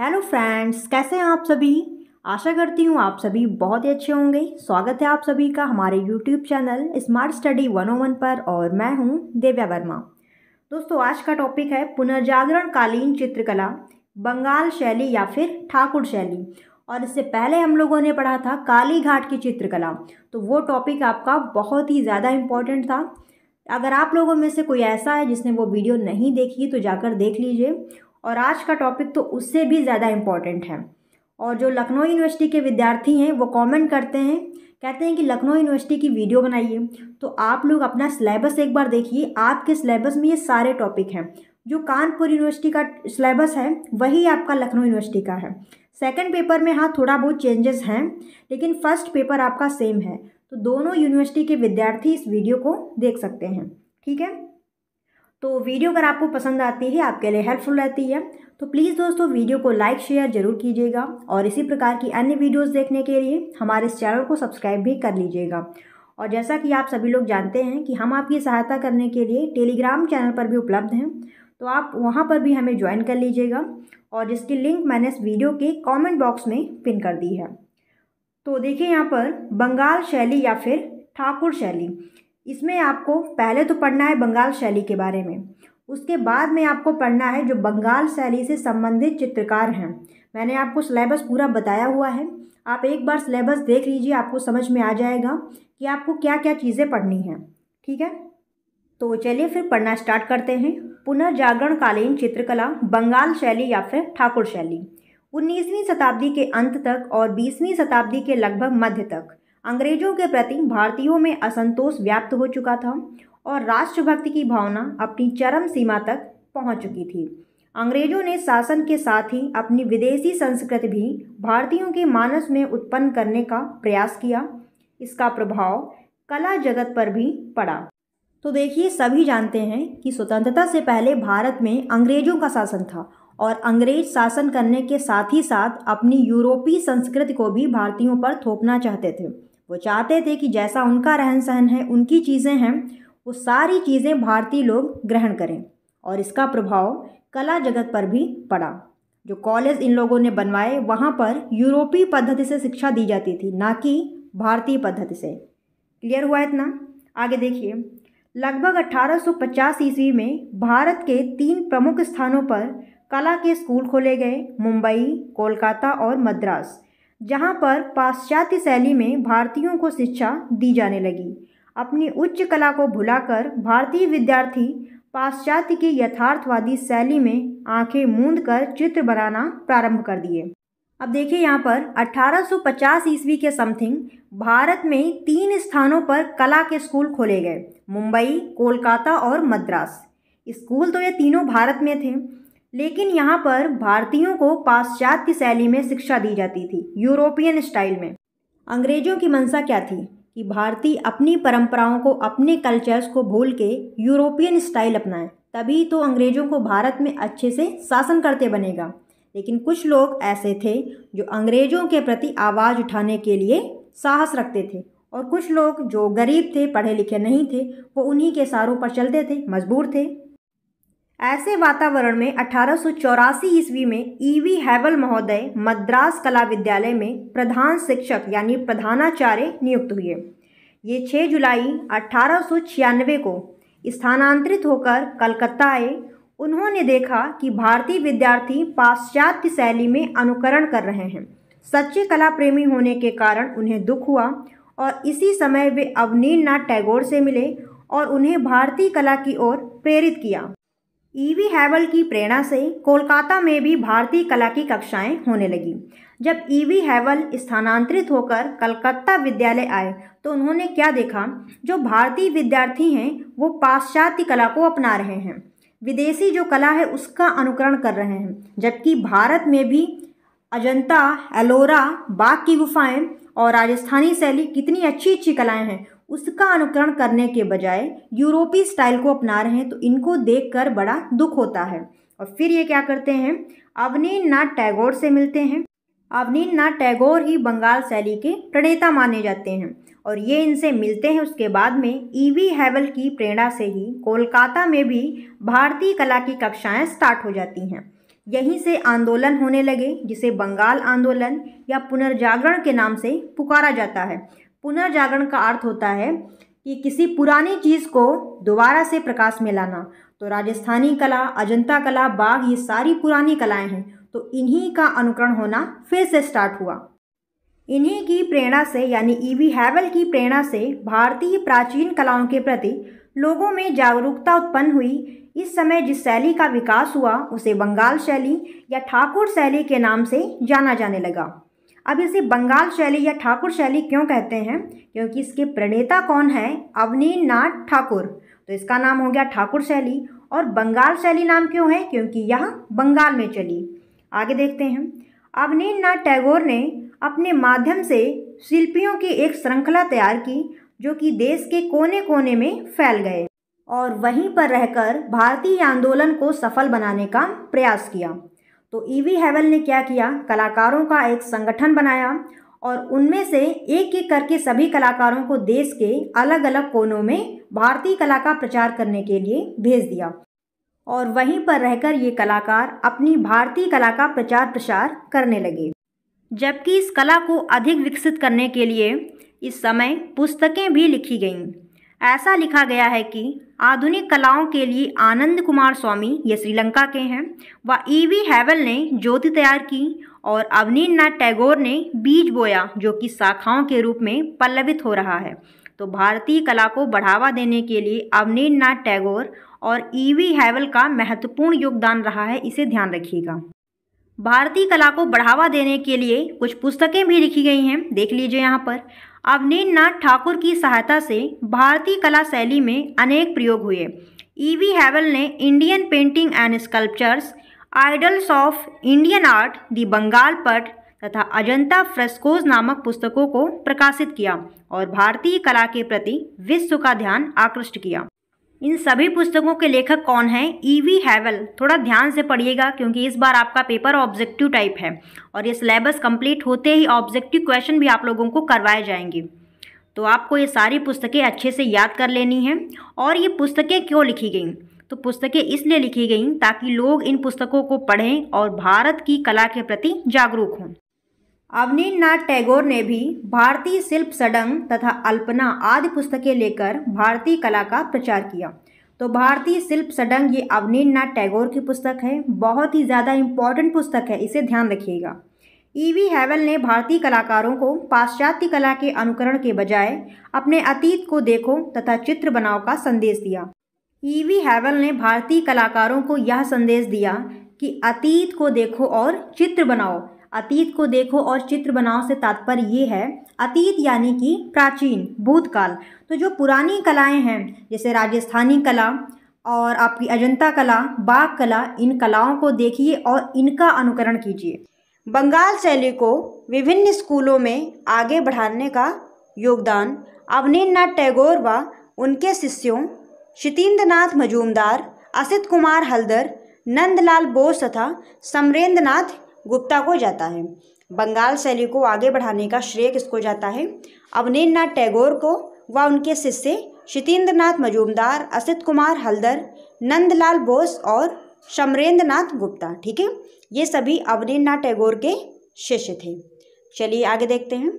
hello friends कैसे हैं आप सभी आशा करती हूँ आप सभी बहुत ही अच्छे होंगे स्वागत है आप सभी का हमारे यूट्यूब चैनल स्मार्ट स्टडी 101 पर और मैं हूँ देव्या वर्मा दोस्तों आज का टॉपिक है पुनर्जागरण कालीन चित्रकला बंगाल शैली या फिर ठाकुर शैली और इससे पहले हम लोगों ने पढ़ा था काली घाट की चित्रकला तो वो टॉपिक आपका बहुत ही ज़्यादा इम्पॉर्टेंट था अगर आप लोगों में से कोई ऐसा है जिसने वो वीडियो नहीं देखी तो जाकर देख लीजिए और आज का टॉपिक तो उससे भी ज़्यादा इम्पॉर्टेंट है और जो लखनऊ यूनिवर्सिटी के विद्यार्थी हैं वो कमेंट करते हैं कहते हैं कि लखनऊ यूनिवर्सिटी की वीडियो बनाइए तो आप लोग अपना सिलेबस एक बार देखिए आपके सिलेबस में ये सारे टॉपिक हैं जो कानपुर यूनिवर्सिटी का सिलेबस है वही आपका लखनऊ यूनिवर्सिटी का है सेकेंड पेपर में हाँ थोड़ा बहुत चेंजेस हैं लेकिन फर्स्ट पेपर आपका सेम है तो दोनों यूनिवर्सिटी के विद्यार्थी इस वीडियो को देख सकते हैं ठीक है तो वीडियो अगर आपको पसंद आती है आपके लिए हेल्पफुल रहती है तो प्लीज़ दोस्तों वीडियो को लाइक शेयर ज़रूर कीजिएगा और इसी प्रकार की अन्य वीडियोस देखने के लिए हमारे इस चैनल को सब्सक्राइब भी कर लीजिएगा और जैसा कि आप सभी लोग जानते हैं कि हम आपकी सहायता करने के लिए टेलीग्राम चैनल पर भी उपलब्ध हैं तो आप वहाँ पर भी हमें ज्वाइन कर लीजिएगा और जिसकी लिंक मैंने इस वीडियो के कमेंट बॉक्स में पिन कर दी है तो देखिए यहाँ पर बंगाल शैली या फिर ठाकुर शैली इसमें आपको पहले तो पढ़ना है बंगाल शैली के बारे में उसके बाद में आपको पढ़ना है जो बंगाल शैली से संबंधित चित्रकार हैं मैंने आपको सिलेबस पूरा बताया हुआ है आप एक बार सिलेबस देख लीजिए आपको समझ में आ जाएगा कि आपको क्या क्या चीज़ें पढ़नी हैं ठीक है तो चलिए फिर पढ़ना स्टार्ट करते हैं पुनर्जागरणकालीन चित्रकला बंगाल शैली या फिर ठाकुर शैली उन्नीसवीं शताब्दी के अंत तक और बीसवीं शताब्दी के लगभग मध्य तक अंग्रेजों के प्रति भारतीयों में असंतोष व्याप्त हो चुका था और राष्ट्रभक्ति की भावना अपनी चरम सीमा तक पहुंच चुकी थी अंग्रेजों ने शासन के साथ ही अपनी विदेशी संस्कृति भी भारतीयों के मानस में उत्पन्न करने का प्रयास किया इसका प्रभाव कला जगत पर भी पड़ा तो देखिए सभी जानते हैं कि स्वतंत्रता से पहले भारत में अंग्रेजों का शासन था और अंग्रेज शासन करने के साथ ही साथ अपनी यूरोपीय संस्कृति को भी भारतीयों पर थोपना चाहते थे वो चाहते थे कि जैसा उनका रहन सहन है उनकी चीज़ें हैं वो सारी चीज़ें भारतीय लोग ग्रहण करें और इसका प्रभाव कला जगत पर भी पड़ा जो कॉलेज इन लोगों ने बनवाए वहाँ पर यूरोपीय पद्धति से शिक्षा दी जाती थी ना कि भारतीय पद्धति से क्लियर हुआ इतना आगे देखिए लगभग 1850 ईस्वी में भारत के तीन प्रमुख स्थानों पर कला के स्कूल खोले गए मुंबई कोलकाता और मद्रास जहां पर पाश्चात्य शैली में भारतीयों को शिक्षा दी जाने लगी अपनी उच्च कला को भुलाकर भारतीय विद्यार्थी पाश्चात्य की यथार्थवादी शैली में आंखें मूंद कर चित्र बनाना प्रारंभ कर दिए अब देखिए यहाँ पर 1850 ईस्वी के समथिंग भारत में तीन स्थानों पर कला के स्कूल खोले गए मुंबई कोलकाता और मद्रास स्कूल तो ये तीनों भारत में थे लेकिन यहाँ पर भारतीयों को पाश्चात्य शैली में शिक्षा दी जाती थी यूरोपियन स्टाइल में अंग्रेजों की मंशा क्या थी कि भारतीय अपनी परंपराओं को अपने कल्चर्स को भूल के यूरोपियन स्टाइल अपनाएं तभी तो अंग्रेजों को भारत में अच्छे से शासन करते बनेगा लेकिन कुछ लोग ऐसे थे जो अंग्रेजों के प्रति आवाज़ उठाने के लिए साहस रखते थे और कुछ लोग जो गरीब थे पढ़े लिखे नहीं थे वो उन्हीं के सारों पर चलते थे मजबूर थे ऐसे वातावरण में अठारह ईस्वी में ईवी e हैवल महोदय मद्रास कला विद्यालय में प्रधान शिक्षक यानी प्रधानाचार्य नियुक्त हुए ये 6 जुलाई अठारह को स्थानांतरित होकर कलकत्ता आए उन्होंने देखा कि भारतीय विद्यार्थी पाश्चात्य शैली में अनुकरण कर रहे हैं सच्चे कला प्रेमी होने के कारण उन्हें दुख हुआ और इसी समय वे अवनीर नाथ टैगोर से मिले और उन्हें भारतीय कला की ओर प्रेरित किया ईवी e हैवल की प्रेरणा से कोलकाता में भी भारतीय कला की कक्षाएं होने लगी जब ईवी e हैवल स्थानांतरित होकर कलकत्ता विद्यालय आए तो उन्होंने क्या देखा जो भारतीय विद्यार्थी हैं वो पाश्चात्य कला को अपना रहे हैं विदेशी जो कला है उसका अनुकरण कर रहे हैं जबकि भारत में भी अजंता एलोरा बाग की गुफाएं और राजस्थानी शैली कितनी अच्छी अच्छी कलाएं हैं उसका अनुकरण करने के बजाय यूरोपीय स्टाइल को अपना रहे हैं तो इनको देखकर बड़ा दुख होता है और फिर ये क्या करते हैं अवनीन नाथ टैगोर से मिलते हैं अवनीन नाथ टैगोर ही बंगाल शैली के प्रणेता माने जाते हैं और ये इनसे मिलते हैं उसके बाद में ईवी हैवल की प्रेरणा से ही कोलकाता में भी भारतीय कला की कक्षाएं स्टार्ट हो जाती हैं यहीं से आंदोलन होने लगे जिसे बंगाल आंदोलन या पुनर्जागरण के नाम से पुकारा जाता है पुनर्जागरण का अर्थ होता है कि किसी पुरानी चीज़ को दोबारा से प्रकाश में लाना तो राजस्थानी कला अजंता कला बाघ ये सारी पुरानी कलाएं हैं तो इन्हीं का अनुकरण होना फिर से स्टार्ट हुआ इन्हीं की प्रेरणा से यानी ईवी e हैवल की प्रेरणा से भारतीय प्राचीन कलाओं के प्रति लोगों में जागरूकता उत्पन्न हुई इस समय जिस शैली का विकास हुआ उसे बंगाल शैली या ठाकुर शैली के नाम से जाना जाने लगा अब इसे बंगाल शैली या ठाकुर शैली क्यों कहते हैं क्योंकि इसके प्रणेता कौन है अवनी नाथ ठाकुर तो इसका नाम हो गया ठाकुर शैली और बंगाल शैली नाम क्यों है क्योंकि यह बंगाल में चली आगे देखते हैं अवनीन नाथ टैगोर ने अपने माध्यम से शिल्पियों की एक श्रृंखला तैयार की जो कि देश के कोने कोने में फैल गए और वहीं पर रहकर भारतीय आंदोलन को सफल बनाने का प्रयास किया तो ईवी e हैवल ने क्या किया कलाकारों का एक संगठन बनाया और उनमें से एक एक करके सभी कलाकारों को देश के अलग अलग कोनों में भारतीय कला का प्रचार करने के लिए भेज दिया और वहीं पर रहकर ये कलाकार अपनी भारतीय कला का प्रचार प्रसार करने लगे जबकि इस कला को अधिक विकसित करने के लिए इस समय पुस्तकें भी लिखी गईं ऐसा लिखा गया है कि आधुनिक कलाओं के लिए आनंद कुमार स्वामी ये श्रीलंका के हैं व ईवी e हैवल ने ज्योति तैयार की और नाथ टैगोर ने बीज बोया जो कि शाखाओं के रूप में पल्लवित हो रहा है तो भारतीय कला को बढ़ावा देने के लिए नाथ टैगोर और ईवी e हैवल का महत्वपूर्ण योगदान रहा है इसे ध्यान रखिएगा भारतीय कला को बढ़ावा देने के लिए कुछ पुस्तकें भी लिखी गई हैं देख लीजिए यहाँ पर अवनीन्द्रनाथ ठाकुर की सहायता से भारतीय कला शैली में अनेक प्रयोग हुए ईवी e हैवल ने Indian painting and sculptures idols of Indian art दी बंगाल पट तथा अजंता फ्रेस्कोज नामक पुस्तकों को प्रकाशित किया और भारतीय कला के प्रति विश्व का ध्यान आकृष्ट किया इन सभी पुस्तकों के लेखक कौन हैं ईवी e हैवल थोड़ा ध्यान से पढ़िएगा क्योंकि इस बार आपका पेपर ऑब्जेक्टिव टाइप है और ये सिलेबस कंप्लीट होते ही ऑब्जेक्टिव क्वेश्चन भी आप लोगों को करवाए जाएंगे तो आपको ये सारी पुस्तकें अच्छे से याद कर लेनी हैं और ये पुस्तकें क्यों लिखी गई तो पुस्तकें इसलिए लिखी गई ताकि लोग इन पुस्तकों को पढ़ें और भारत की कला के प्रति जागरूक हों अवनीन्द्रनाथ टैगोर ने भी भारतीय शिल्प सडंग तथा अल्पना आदि पुस्तकें लेकर भारतीय कला का प्रचार किया तो भारतीय शिल्प सडंग ये अवनीन्द्रनाथ टैगोर की पुस्तक है बहुत ही ज़्यादा इम्पॉर्टेंट पुस्तक है इसे ध्यान रखिएगा ईवी e हैवल ने भारतीय कलाकारों को पाश्चात्य कला के अनुकरण के बजाय अपने अतीत को देखो तथा चित्र बनाओ का संदेश दिया ईवी e हैवल ने भारतीय कलाकारों को यह संदेश दिया कि अतीत को देखो और चित्र बनाओ अतीत को देखो और चित्र बनाओ से तात्पर्य ये है अतीत यानी कि प्राचीन भूतकाल तो जो पुरानी कलाएं हैं जैसे राजस्थानी कला और आपकी अजंता कला बाघ कला इन कलाओं को देखिए और इनका अनुकरण कीजिए बंगाल शैली को विभिन्न स्कूलों में आगे बढ़ाने का योगदान अवनीन्द्रनाथ टैगोर व उनके शिष्यों शितेंद्रनाथ मजूमदार असित कुमार हल्दर नंदलाल बोस तथा समरेंद्रनाथ गुप्ता को जाता है बंगाल शैली को आगे बढ़ाने का श्रेय किसको जाता है अवनीन्द्रनाथ टैगोर को व उनके शिष्य शितेंद्रनाथ मजूमदार असित कुमार हल्दर नंदलाल बोस और नाथ गुप्ता ठीक है ये सभी अवनीन्द्रनाथ टैगोर के शिष्य थे चलिए आगे देखते हैं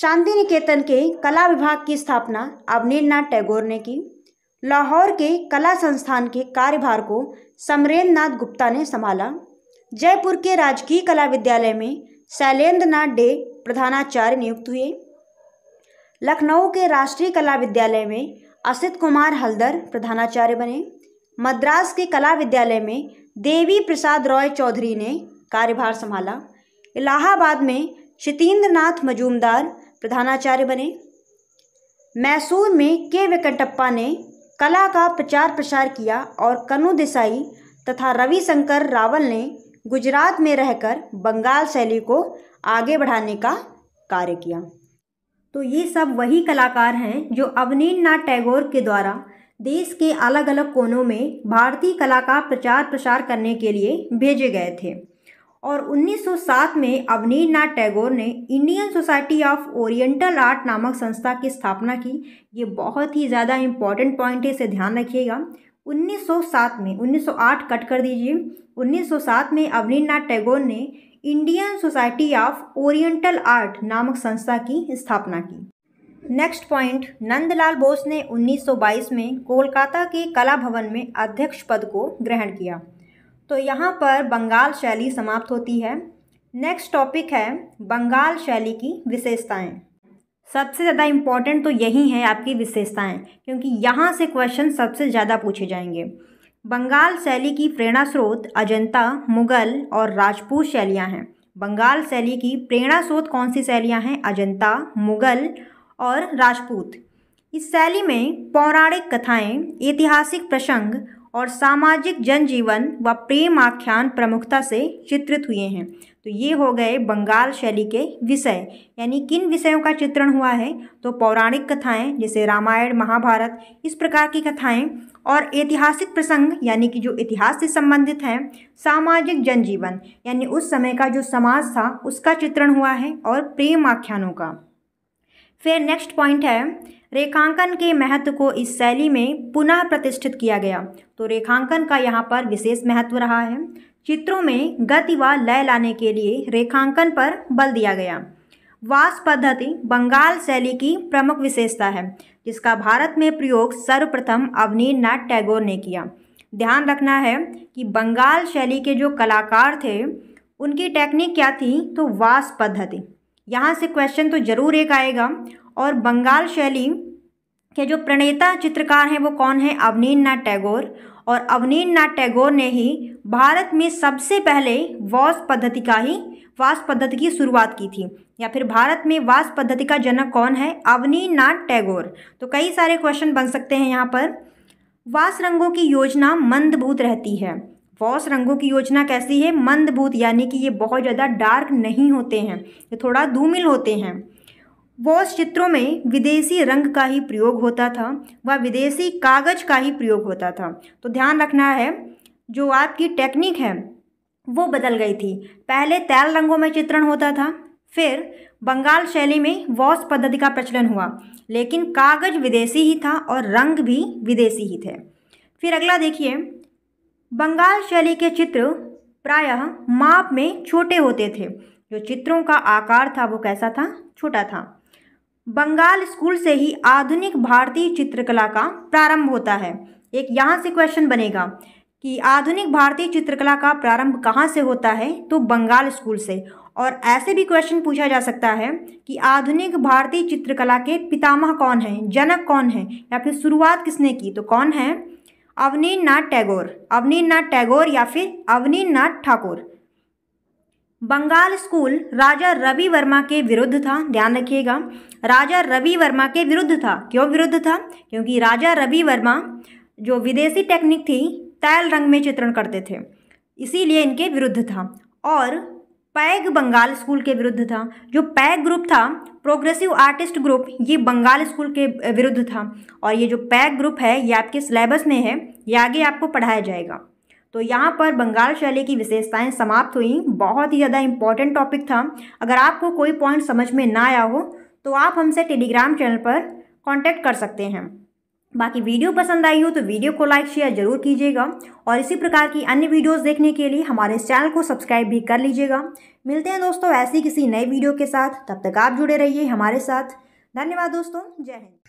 शांति निकेतन के कला विभाग की स्थापना अवनीन्द्रनाथ टैगोर ने की लाहौर के कला संस्थान के कार्यभार को समरेंद्रनाथ गुप्ता ने संभाला जयपुर के राजकीय कला विद्यालय में शैलेंद्र नाथ डे प्रधानाचार्य नियुक्त हुए लखनऊ के राष्ट्रीय कला विद्यालय में असित कुमार हल्दर प्रधानाचार्य बने मद्रास के कला विद्यालय में देवी प्रसाद रॉय चौधरी ने कार्यभार संभाला इलाहाबाद में नाथ मजूमदार प्रधानाचार्य बने मैसूर में के वेंकटप्पा ने कला का प्रचार प्रसार किया और कनु देसाई तथा रविशंकर रावल ने गुजरात में रहकर बंगाल शैली को आगे बढ़ाने का कार्य किया तो ये सब वही कलाकार हैं जो नाथ टैगोर के द्वारा देश के अलग अलग कोनों में भारतीय कला का प्रचार प्रसार करने के लिए भेजे गए थे और 1907 में नाथ टैगोर ने Indian society of oriental art नामक संस्था की स्थापना की ये बहुत ही ज़्यादा इम्पॉर्टेंट पॉइंट है इसे ध्यान रखिएगा 1907 में 1908 कट कर दीजिए 1907 में अवनीन्द्रनाथ टैगोर ने Indian society of oriental art नामक संस्था की स्थापना की नेक्स्ट पॉइंट नंदलाल बोस ने 1922 में कोलकाता के कला भवन में अध्यक्ष पद को ग्रहण किया तो यहाँ पर बंगाल शैली समाप्त होती है नेक्स्ट टॉपिक है बंगाल शैली की विशेषताएं सबसे ज़्यादा इम्पॉर्टेंट तो यही है आपकी विशेषताएं क्योंकि यहाँ से क्वेश्चन सबसे ज़्यादा पूछे जाएंगे बंगाल शैली की प्रेरणा स्रोत अजंता मुगल और राजपूत शैलियाँ हैं बंगाल शैली की प्रेरणा स्रोत कौन सी शैलियाँ हैं अजंता मुगल और राजपूत इस शैली में पौराणिक कथाएं, ऐतिहासिक प्रसंग और सामाजिक जनजीवन व प्रेम आख्यान प्रमुखता से चित्रित हुए हैं तो ये हो गए बंगाल शैली के विषय यानी किन विषयों का चित्रण हुआ है तो पौराणिक कथाएं जैसे रामायण महाभारत इस प्रकार की कथाएं और ऐतिहासिक प्रसंग यानी कि जो इतिहास से संबंधित हैं सामाजिक जनजीवन यानी उस समय का जो समाज था उसका चित्रण हुआ है और प्रेम आख्यानों का फिर नेक्स्ट पॉइंट है रेखांकन के महत्व को इस शैली में पुनः प्रतिष्ठित किया गया तो रेखांकन का यहाँ पर विशेष महत्व रहा है चित्रों में गति व लय लाने के लिए रेखांकन पर बल दिया गया वास पद्धति बंगाल शैली की प्रमुख विशेषता है जिसका भारत में प्रयोग सर्वप्रथम नाथ टैगोर ने किया ध्यान रखना है कि बंगाल शैली के जो कलाकार थे उनकी टेक्निक क्या थी तो वास पद्धति यहाँ से क्वेश्चन तो ज़रूर एक आएगा और बंगाल शैली के जो प्रणेता चित्रकार हैं वो कौन है अवनीन्द्रनाथ टैगोर और अवनीन्द्रनाथ टैगोर ने ही भारत में सबसे पहले वास पद्धति का ही वास पद्धति की शुरुआत की थी या फिर भारत में वास पद्धति का जनक कौन है अवनीन्द्रनाथ टैगोर तो कई सारे क्वेश्चन बन सकते हैं यहाँ पर वास रंगों की योजना मंदभूत रहती है वॉस रंगों की योजना कैसी है मंदभूत यानी कि ये बहुत ज़्यादा डार्क नहीं होते हैं ये थोड़ा धूमिल होते हैं वॉश चित्रों में विदेशी रंग का ही प्रयोग होता था व विदेशी कागज़ का ही प्रयोग होता था तो ध्यान रखना है जो आपकी टेक्निक है वो बदल गई थी पहले तैल रंगों में चित्रण होता था फिर बंगाल शैली में वॉस पद्धति का प्रचलन हुआ लेकिन कागज विदेशी ही था और रंग भी विदेशी ही थे फिर अगला देखिए बंगाल शैली के चित्र प्रायः माप में छोटे होते थे जो चित्रों का आकार था वो कैसा था छोटा था बंगाल स्कूल से ही आधुनिक भारतीय चित्रकला का प्रारंभ होता है एक यहाँ से क्वेश्चन बनेगा कि आधुनिक भारतीय चित्रकला का प्रारंभ कहाँ से होता है तो बंगाल स्कूल से और ऐसे भी क्वेश्चन पूछा जा सकता है कि आधुनिक भारतीय चित्रकला के पितामह कौन हैं जनक कौन है या फिर शुरुआत किसने की तो कौन है अवनीन्द्रनाथ टैगोर अवनीन्द्रनाथ टैगोर या फिर अवनीन्द्रनाथ ठाकुर बंगाल स्कूल राजा रवि वर्मा के विरुद्ध था ध्यान रखिएगा राजा रवि वर्मा के विरुद्ध था क्यों विरुद्ध था क्योंकि राजा रवि वर्मा जो विदेशी टेक्निक थी तैल रंग में चित्रण करते थे इसीलिए इनके विरुद्ध था और पैग बंगाल स्कूल के विरुद्ध था जो पैग ग्रुप था प्रोग्रेसिव आर्टिस्ट ग्रुप ये बंगाल स्कूल के विरुद्ध था और ये जो पैग ग्रुप है ये आपके सिलेबस में है ये आगे आपको पढ़ाया जाएगा तो यहाँ पर बंगाल शैली की विशेषताएं समाप्त हुई बहुत ही ज़्यादा इंपॉर्टेंट टॉपिक था अगर आपको कोई पॉइंट समझ में ना आया हो तो आप हमसे टेलीग्राम चैनल पर कॉन्टैक्ट कर सकते हैं बाकी वीडियो पसंद आई हो तो वीडियो को लाइक शेयर जरूर कीजिएगा और इसी प्रकार की अन्य वीडियोस देखने के लिए हमारे इस चैनल को सब्सक्राइब भी कर लीजिएगा मिलते हैं दोस्तों ऐसी किसी नए वीडियो के साथ तब तक आप जुड़े रहिए हमारे साथ धन्यवाद दोस्तों जय हिंद